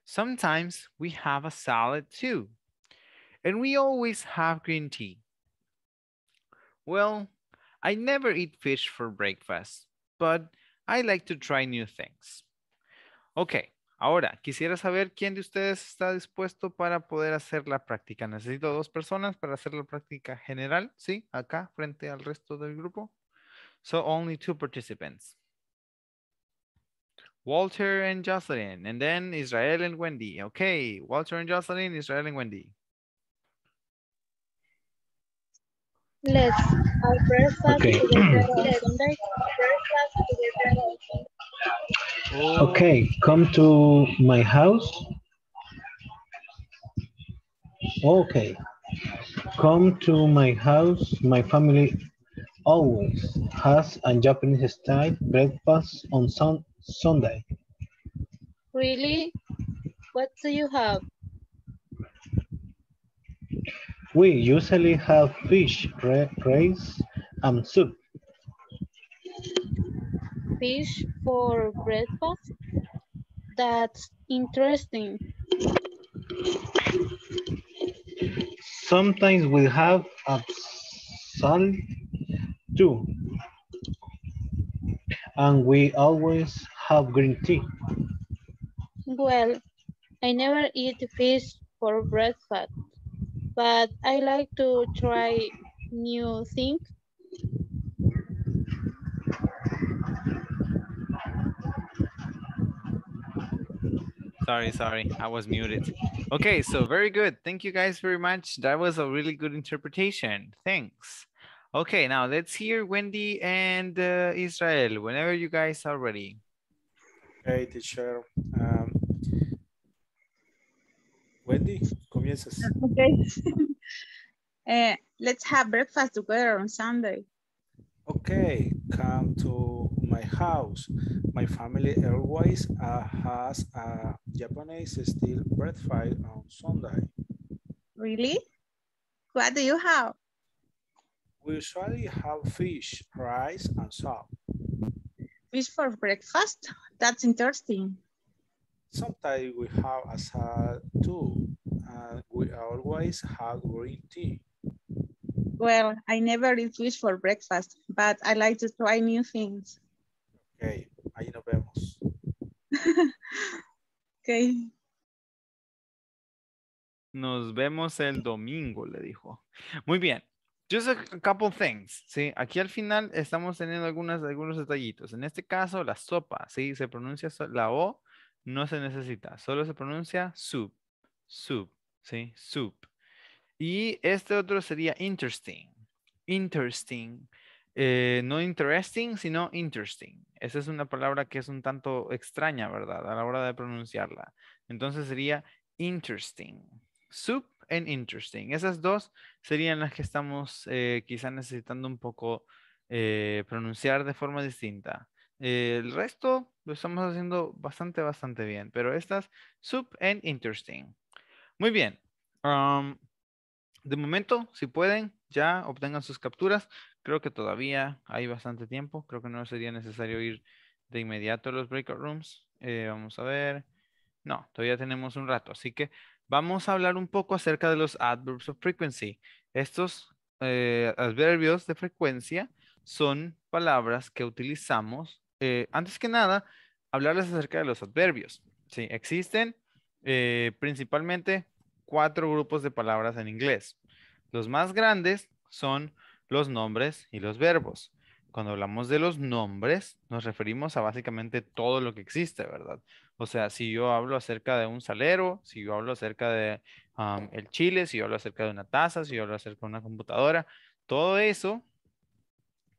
Sometimes we have a salad too. And we always have green tea. Well, I never eat fish for breakfast, but I like to try new things. Okay, ahora quisiera saber quién de ustedes está dispuesto para poder hacer la práctica. Necesito dos personas para hacer la práctica general, ¿sí? Acá, frente al resto del grupo. So only two participants. Walter and Jocelyn, and then Israel and Wendy. Okay, Walter and Jocelyn, Israel and Wendy. Let's have breakfast okay. together Okay, come to my house. Okay, come to my house. My family always has a Japanese style breakfast on Sunday Sunday. Really? What do you have? We usually have fish, rice, and soup. Fish for breakfast? That's interesting. Sometimes we have a salad too. And we always have green tea? Well, I never eat fish for breakfast, but I like to try new things. Sorry, sorry, I was muted. Okay, so very good. Thank you guys very much. That was a really good interpretation. Thanks. Okay, now let's hear Wendy and uh, Israel whenever you guys are ready. Okay, teacher. Um, Wendy, comienzas. Okay. uh, let's have breakfast together on Sunday. Okay, come to my house. My family always uh, has a Japanese style breakfast on Sunday. Really? What do you have? We usually have fish, rice, and soup fish for breakfast? That's interesting. Sometimes we have a salad too. And we always have green tea. Well, I never eat fish for breakfast, but I like to try new things. Okay, ahí nos vemos. okay. Nos vemos el domingo, le dijo. Muy bien. Just a couple things, ¿sí? Aquí al final estamos teniendo algunas, algunos detallitos. En este caso, la sopa, ¿sí? Se pronuncia la O, no se necesita, solo se pronuncia soup, soup, ¿sí? Soup. Y este otro sería interesting, interesting. Eh, no interesting, sino interesting. Esa es una palabra que es un tanto extraña, ¿verdad? A la hora de pronunciarla. Entonces sería interesting. Soup and interesting. Esas dos serían las que estamos eh, quizá necesitando un poco eh, pronunciar de forma distinta. Eh, el resto lo estamos haciendo bastante, bastante bien, pero estas, sub and interesting. Muy bien. Um, de momento, si pueden, ya obtengan sus capturas. Creo que todavía hay bastante tiempo. Creo que no sería necesario ir de inmediato a los breakout rooms. vamos a ver. No, todavía tenemos un rato. Así que vamos a hablar un poco acerca de los adverbs of frequency. Estos eh, adverbios de frecuencia son palabras que utilizamos. Eh, antes que nada, hablarles acerca de los adverbios. existen eh, principalmente cuatro grupos de palabras en inglés. Los más grandes son los nombres y los verbos. Cuando hablamos de los nombres, nos referimos a básicamente todo lo que existe, ¿verdad? O sea, si yo hablo acerca de un salero, si yo hablo acerca de el chile, si yo hablo acerca de una taza, si yo hablo acerca de una computadora, todo eso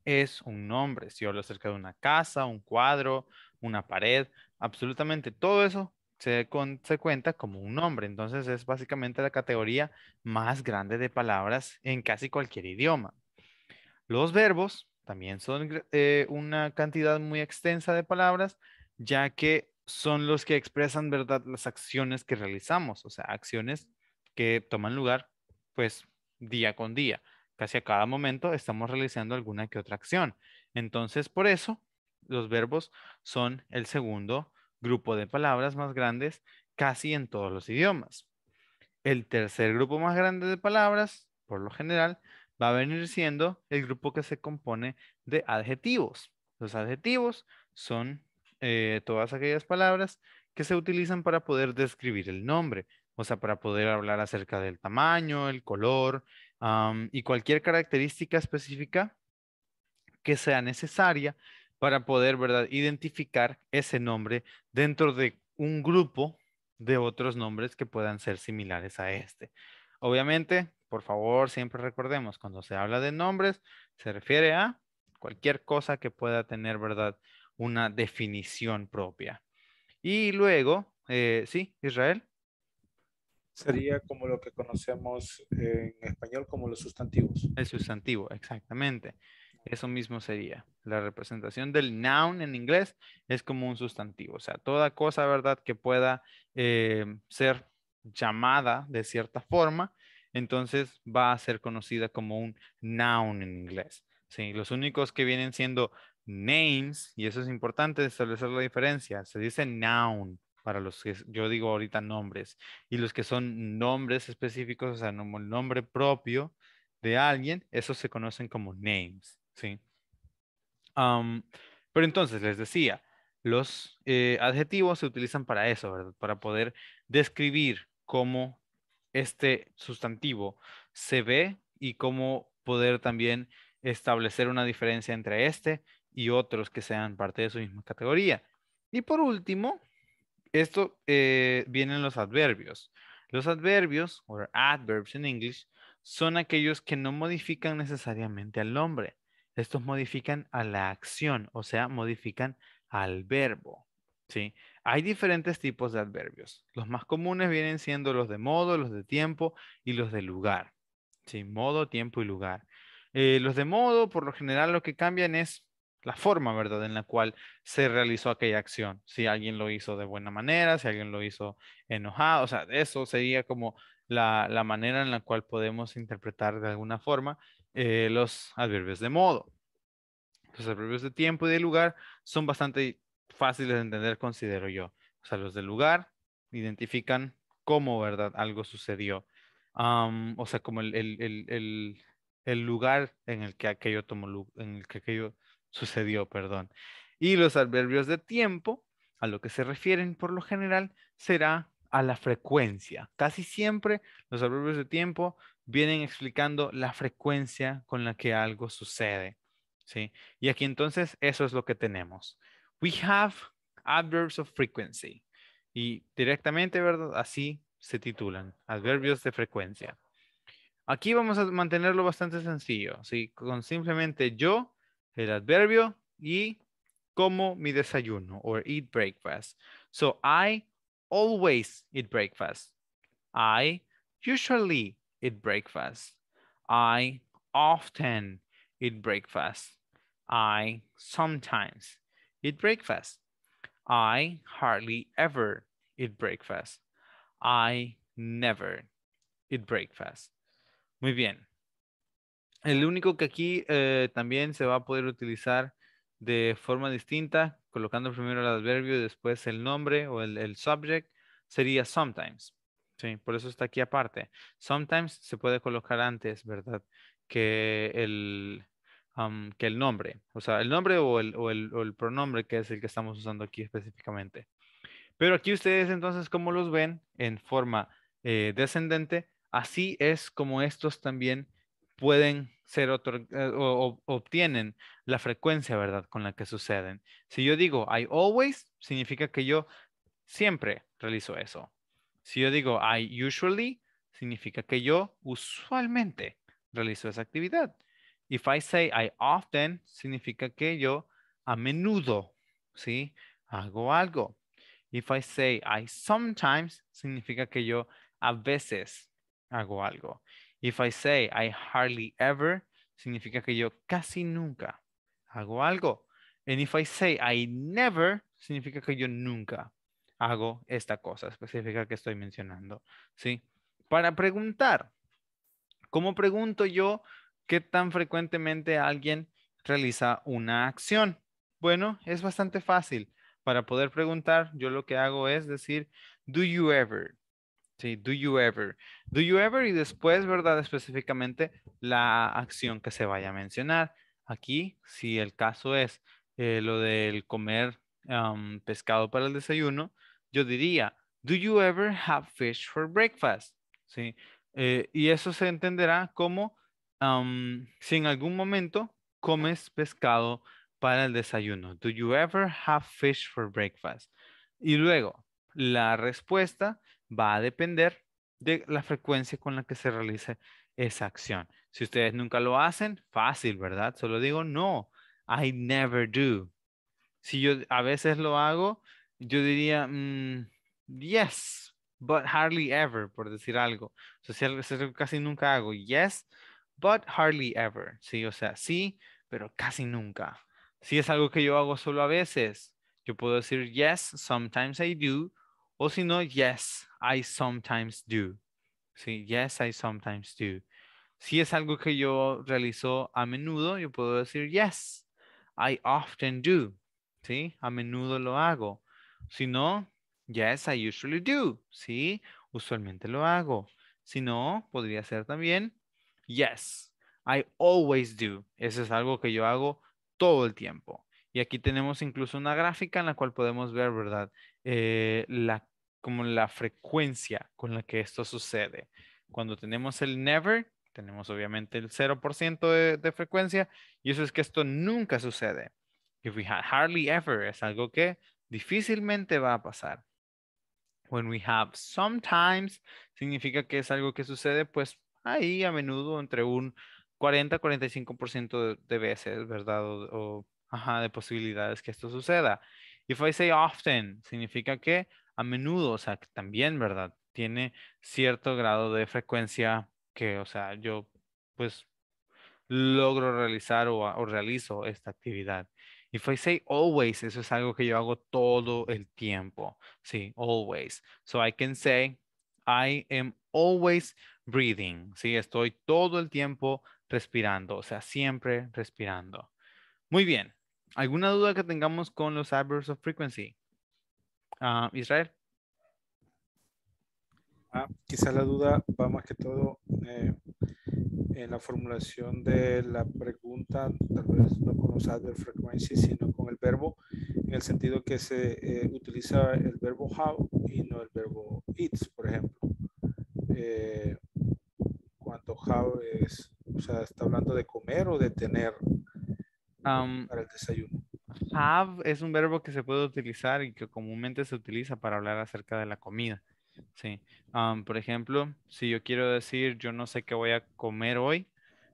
es un nombre. Si yo hablo acerca de una casa, un cuadro, una pared, absolutamente todo eso se, cuenta como un nombre. Entonces es básicamente la categoría más grande de palabras en casi cualquier idioma. Los verbos también son eh, una cantidad muy extensa de palabras, ya que son los que expresan, ¿verdad?, las acciones que realizamos, o sea, acciones que toman lugar, pues, día con día. Casi a cada momento estamos realizando alguna que otra acción. Entonces, por eso, los verbos son el segundo grupo de palabras más grandes casi en todos los idiomas. El tercer grupo más grande de palabras, por lo general, va a venir siendo el grupo que se compone de adjetivos. Los adjetivos son eh, todas aquellas palabras que se utilizan para poder describir el nombre, o sea, para poder hablar acerca del tamaño, el color y cualquier característica específica que sea necesaria para poder, ¿verdad?, identificar ese nombre dentro de un grupo de otros nombres que puedan ser similares a este. Obviamente, por favor, siempre recordemos, cuando se habla de nombres, se refiere a cualquier cosa que pueda tener, ¿verdad?, una definición propia. Y luego, eh, sí, Israel. Sería como lo que conocemos en español como los sustantivos. El sustantivo, exactamente. Eso mismo sería. La representación del noun en inglés es como un sustantivo. O sea, toda cosa, ¿verdad?, que pueda eh, ser llamada de cierta forma, entonces va a ser conocida como un noun en inglés. Sí, los únicos que vienen siendo names, y eso es importante establecer la diferencia, se dice noun para los que yo digo ahorita nombres, y los que son nombres específicos, o sea, el nombre propio de alguien, esos se conocen como names, ¿sí? pero entonces, les decía, los eh, adjetivos se utilizan para eso, ¿verdad? Para poder describir cómo este sustantivo se ve y cómo poder también establecer una diferencia entre este y otros que sean parte de su misma categoría. Y por último, esto eh, vienen los adverbios. Los adverbios, o adverbs en inglés, son aquellos que no modifican necesariamente al nombre. Estos modifican a la acción, o sea, modifican al verbo. ¿sí? Hay diferentes tipos de adverbios. Los más comunes vienen siendo los de modo, los de tiempo y los de lugar. ¿sí? Modo, tiempo y lugar. Eh, los de modo, por lo general, lo que cambian es la forma, ¿verdad?, en la cual se realizó aquella acción. Si alguien lo hizo de buena manera, si alguien lo hizo enojado, o sea, eso sería como la, la manera en la cual podemos interpretar de alguna forma eh, los adverbios de modo. Los adverbios de tiempo y de lugar son bastante fáciles de entender, considero yo. O sea, los de lugar identifican cómo, ¿verdad?, algo sucedió. o sea, como el, el, el lugar en el que aquello tomó, en el que aquello sucedió, perdón. Y los adverbios de tiempo, a lo que se refieren por lo general, será a la frecuencia. Casi siempre los adverbios de tiempo vienen explicando la frecuencia con la que algo sucede. ¿sí? Y aquí entonces eso es lo que tenemos. We have adverbs of frequency. Y directamente, ¿verdad? Así se titulan, adverbios de frecuencia. Aquí vamos a mantenerlo bastante sencillo, ¿sí? con simplemente yo, el adverbio y como mi desayuno or eat breakfast. So I always eat breakfast. I usually eat breakfast. I often eat breakfast. I sometimes eat breakfast. I hardly ever eat breakfast. I never eat breakfast. Muy bien. El único que aquí eh, también se va a poder utilizar de forma distinta, colocando primero el adverbio y después el nombre o el, subject, sería sometimes. por eso está aquí aparte. Sometimes se puede colocar antes, ¿verdad? Que el, que el nombre. O sea, el nombre o el, pronombre que es el que estamos usando aquí específicamente. Pero aquí ustedes entonces, ¿cómo los ven en forma eh, descendente? Así es como estos también pueden ser eh, o, o, obtienen la frecuencia, ¿verdad? Con la que suceden. Si yo digo I always, significa que yo siempre realizo eso. Si yo digo I usually, significa que yo usualmente realizo esa actividad. If I say I often, significa que yo a menudo, ¿sí? Hago algo. If I say I sometimes, significa que yo a veces hago algo. If I say I hardly ever, significa que yo casi nunca hago algo. And if I say I never, significa que yo nunca hago esta cosa específica que estoy mencionando. ¿sí? Para preguntar, ¿cómo pregunto yo qué tan frecuentemente alguien realiza una acción? Bueno, es bastante fácil. Para poder preguntar, yo lo que hago es decir, do you ever? Sí, do you ever. Do you ever y después, ¿verdad? Específicamente la acción que se vaya a mencionar. Aquí, si el caso es eh, lo del comer pescado para el desayuno, yo diría, do you ever have fish for breakfast? Sí. Eh, y eso se entenderá como si en algún momento comes pescado para el desayuno. Do you ever have fish for breakfast? Y luego, la respuesta va a depender de la frecuencia con la que se realice esa acción. Si ustedes nunca lo hacen, fácil, ¿verdad? Solo digo no. I never do. Si yo a veces lo hago, yo diría mm, yes, but hardly ever, por decir algo. O sea, casi nunca hago yes, but hardly ever. Sí, o sea, sí, pero casi nunca. Si es algo que yo hago solo a veces, yo puedo decir yes, sometimes I do, o si no, yes, I sometimes do. Sí, yes, I sometimes do. Si es algo que yo realizo a menudo, yo puedo decir yes, I often do. Sí, a menudo lo hago. Si no, yes, I usually do. Sí, usualmente lo hago. Si no, podría ser también yes, I always do. Eso es algo que yo hago todo el tiempo. Y aquí tenemos incluso una gráfica en la cual podemos ver, ¿verdad? Eh, la como la frecuencia con la que esto sucede. Cuando tenemos el never, tenemos obviamente el 0% de, de frecuencia y eso es que esto nunca sucede. If we had hardly ever es algo que difícilmente va a pasar. When we have sometimes significa que es algo que sucede pues ahí a menudo entre un 40-45% de, veces, ¿verdad? O, o ajá, de posibilidades que esto suceda. If I say often significa que a menudo, o sea, que también, ¿verdad? Tiene cierto grado de frecuencia que, o sea, yo pues logro realizar o, o realizo esta actividad. If I say always, eso es algo que yo hago todo el tiempo. Sí, always. So I can say, I am always breathing. Sí, estoy todo el tiempo respirando, o sea, siempre respirando. Muy bien. ¿Alguna duda que tengamos con los adverbs of frequency? Israel. Ah, quizás la duda va más que todo eh, en la formulación de la pregunta, tal vez no con los adverb frequency, sino con el verbo, en el sentido que se eh, utiliza el verbo how y no el verbo it's, por ejemplo. Eh, cuando how es, o sea, está hablando de comer o de tener um, para el desayuno have ah, ah, es un verbo que se puede utilizar y que comúnmente se utiliza para hablar acerca de la comida. Sí. por ejemplo, si yo quiero decir yo no sé qué voy a comer hoy,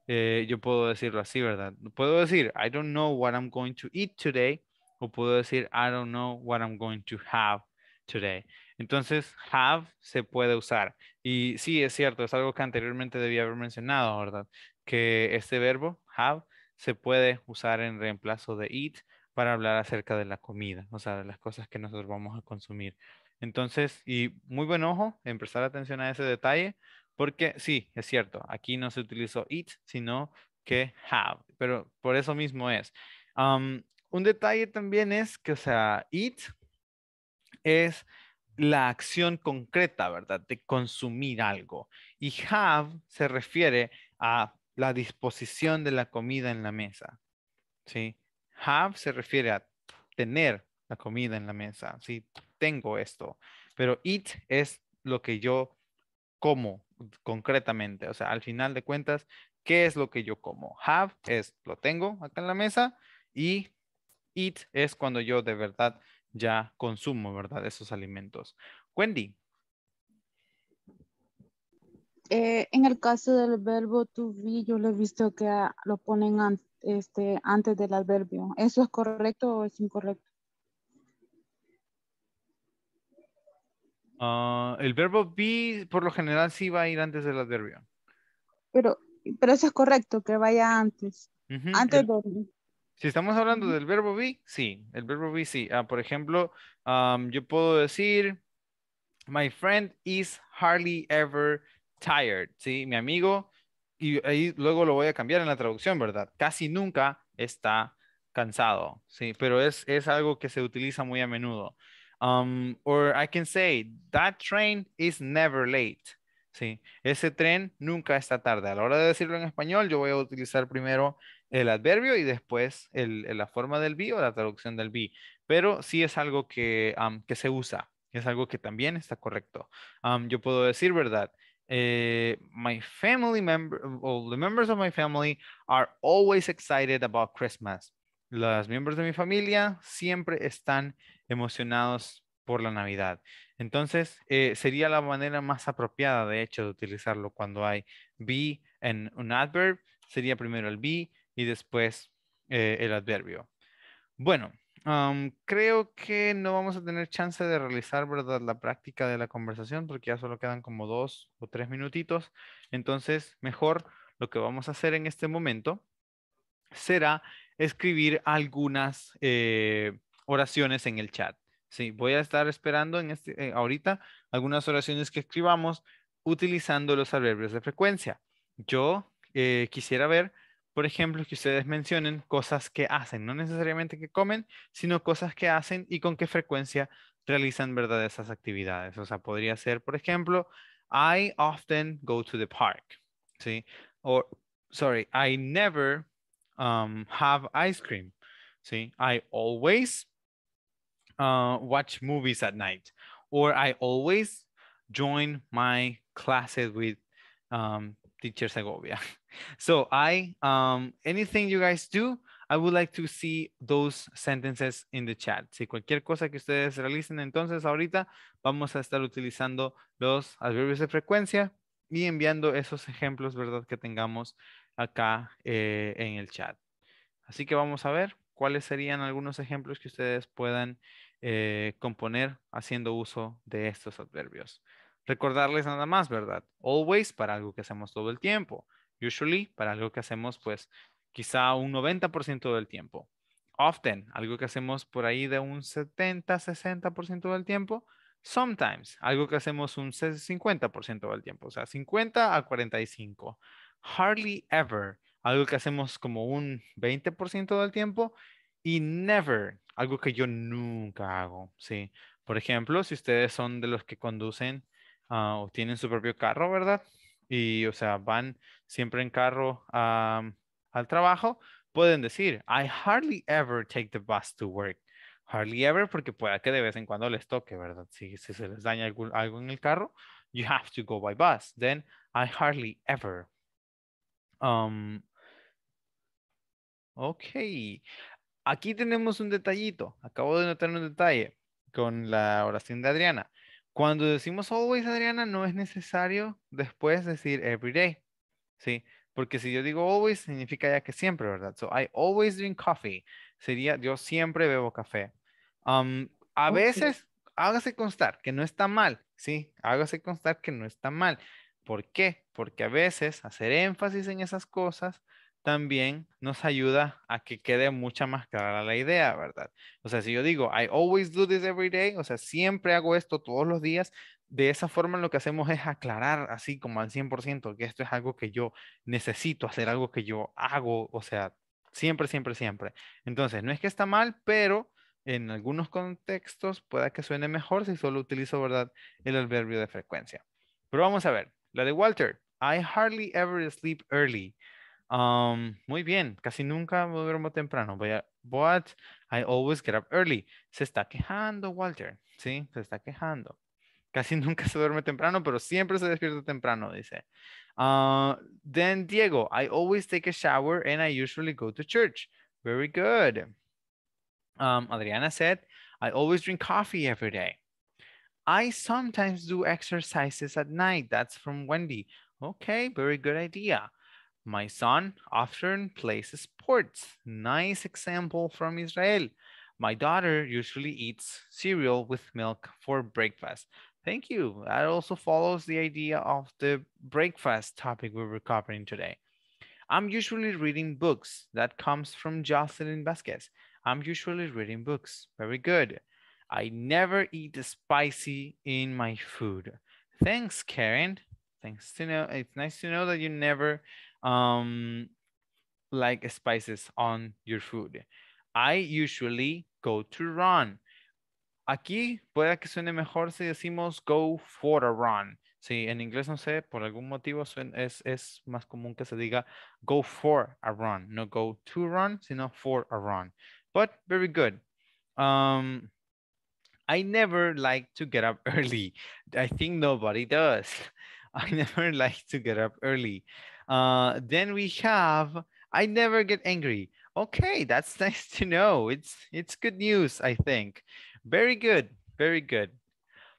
eh, yo puedo decirlo así, ¿verdad? Puedo decir I don't know what I'm going to eat today o puedo decir I don't know what I'm going to have today. Entonces, have se puede usar. Y sí, es cierto, es algo que anteriormente debía haber mencionado, ¿verdad? Que este verbo, have, se puede usar en reemplazo de eat para hablar acerca de la comida, o sea, de las cosas que nosotros vamos a consumir. Entonces, y muy buen ojo, en prestar atención a ese detalle, porque sí, es cierto, aquí no se utilizó it, sino que have, pero por eso mismo es. un detalle también es que, o sea, it es la acción concreta, ¿verdad? De consumir algo. Y have se refiere a la disposición de la comida en la mesa, ¿sí? Have se refiere a tener la comida en la mesa. Sí, tengo esto. Pero eat es lo que yo como concretamente. O sea, al final de cuentas, ¿qué es lo que yo como? Have es lo tengo acá en la mesa y eat es cuando yo de verdad ya consumo, ¿verdad? Esos alimentos. Wendy. Eh, en el caso del verbo to be, yo lo he visto que ah, lo ponen antes este, antes del adverbio. ¿Eso es correcto o es incorrecto? Ah, el verbo be por lo general sí va a ir antes del adverbio. Pero, pero eso es correcto, que vaya antes. Antes Si estamos hablando del verbo be, sí, el verbo be sí. Ah, por ejemplo, yo puedo decir, my friend is hardly ever tired. ¿sí? Mi amigo y ahí luego lo voy a cambiar en la traducción, ¿verdad? Casi nunca está cansado, sí, pero es, es algo que se utiliza muy a menudo. Um, or I can say, that train is never late. Sí, ese tren nunca está tarde. A la hora de decirlo en español, yo voy a utilizar primero el adverbio y después el, la forma del be o la traducción del be. Pero sí es algo que, um, que se usa, es algo que también está correcto. Um, yo puedo decir, ¿verdad? Eh, my family member, well, the members of my family are always excited about Christmas. Los miembros de mi familia siempre están emocionados por la Navidad. Entonces, eh, sería la manera más apropiada, de hecho, de utilizarlo cuando hay be en un adverb. Sería primero el be y después eh, el adverbio. Bueno, creo que no vamos a tener chance de realizar ¿verdad? la práctica de la conversación porque ya solo quedan como dos o tres minutitos. Entonces, mejor lo que vamos a hacer en este momento será escribir algunas eh, oraciones en el chat. Sí, voy a estar esperando en este, eh, ahorita algunas oraciones que escribamos utilizando los adverbios de frecuencia. Yo eh, quisiera ver por ejemplo, que ustedes mencionen cosas que hacen, no necesariamente que comen, sino cosas que hacen y con qué frecuencia realizan verdad esas actividades. O sea, podría ser, por ejemplo, I often go to the park, ¿sí? O, sorry, I never um, have ice cream, ¿sí? I always uh, watch movies at night, or I always join my classes with um, teacher Segovia. So I, um, anything you guys do, I would like to see those sentences in the chat. Si cualquier cosa que ustedes realicen, entonces ahorita vamos a estar utilizando los adverbios de frecuencia y enviando esos ejemplos, ¿verdad? Que tengamos acá eh, en el chat. Así que vamos a ver cuáles serían algunos ejemplos que ustedes puedan eh, componer haciendo uso de estos adverbios. Recordarles nada más, ¿verdad? Always para algo que hacemos todo el tiempo. Usually para algo que hacemos pues quizá un 90% del tiempo. Often, algo que hacemos por ahí de un 70, 60% del tiempo. Sometimes, algo que hacemos un 50% del tiempo, o sea, 50 a 45. Hardly ever, algo que hacemos como un 20% del tiempo. Y never, algo que yo nunca hago, ¿sí? Por ejemplo, si ustedes son de los que conducen Ah, o tienen su propio carro, ¿verdad? Y, o sea, van siempre en carro al trabajo, pueden decir, I hardly ever take the bus to work. Hardly ever, porque pueda que de vez en cuando les toque, ¿verdad? Si, se les daña algo, en el carro, you have to go by bus. Then, I hardly ever. Um, ok. Aquí tenemos un detallito. Acabo de notar un detalle con la oración de Adriana. Cuando decimos always, Adriana, no es necesario después decir every day, ¿sí? Porque si yo digo always, significa ya que siempre, ¿verdad? So, I always drink coffee. Sería, yo siempre bebo café. Um, a veces, hágase constar que no está mal, ¿sí? Hágase constar que no está mal. ¿Por qué? Porque a veces hacer énfasis en esas cosas también nos ayuda a que quede mucha más clara la idea, ¿verdad? O sea, si yo digo, I always do this every day, o sea, siempre hago esto todos los días, de esa forma lo que hacemos es aclarar así como al 100% que esto es algo que yo necesito hacer, algo que yo hago, o sea, siempre, siempre, siempre. Entonces, no es que está mal, pero en algunos contextos pueda que suene mejor si solo utilizo, ¿verdad?, el adverbio de frecuencia. Pero vamos a ver, la de Walter, I hardly ever sleep early. Um, muy bien, casi nunca me duermo temprano, but I always get up early. Se está quejando, Walter, ¿sí? Se está quejando. Casi nunca se duerme temprano, pero siempre se despierta temprano, dice. Uh, then Diego, I always take a shower and I usually go to church. Very good. Um, Adriana said, I always drink coffee every day. I sometimes do exercises at night. That's from Wendy. Okay, very good idea. My son often plays sports. Nice example from Israel. My daughter usually eats cereal with milk for breakfast. Thank you. That also follows the idea of the breakfast topic we were covering today. I'm usually reading books. That comes from Jocelyn Vasquez. I'm usually reading books. Very good. I never eat spicy in my food. Thanks, Karen. Thanks to know. It's nice to know that you never um, like spices on your food. I usually go to run. Aquí puede que suene mejor si decimos go for a run. Sí, en inglés no sé, por algún motivo es, es, más común que se diga go for a run, no go to run, sino for a run. But very good. Um, I never like to get up early. I think nobody does. I never like to get up early. Uh, then we have, I never get angry. Okay, that's nice to know. It's, it's good news, I think. Very good, very good.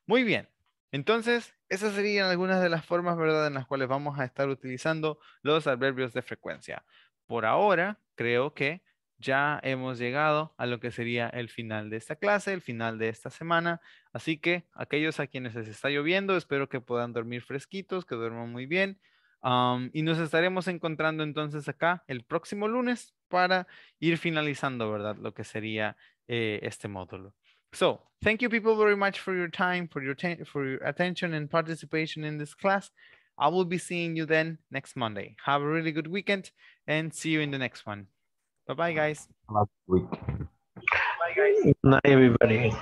Muy bien. Entonces, esas serían algunas de las formas, ¿verdad?, en las cuales vamos a estar utilizando los adverbios de frecuencia. Por ahora, creo que ya hemos llegado a lo que sería el final de esta clase, el final de esta semana. Así que aquellos a quienes les está lloviendo, espero que puedan dormir fresquitos, que duerman muy bien. Um, y nos estaremos encontrando entonces acá el próximo lunes para ir finalizando, ¿verdad? Lo que sería eh, este módulo. So, thank you people very much for your time, for your, for your attention and participation in this class. I will be seeing you then next Monday. Have a really good weekend and see you in the next one. Bye-bye, guys. week. Bye, guys. night, everybody.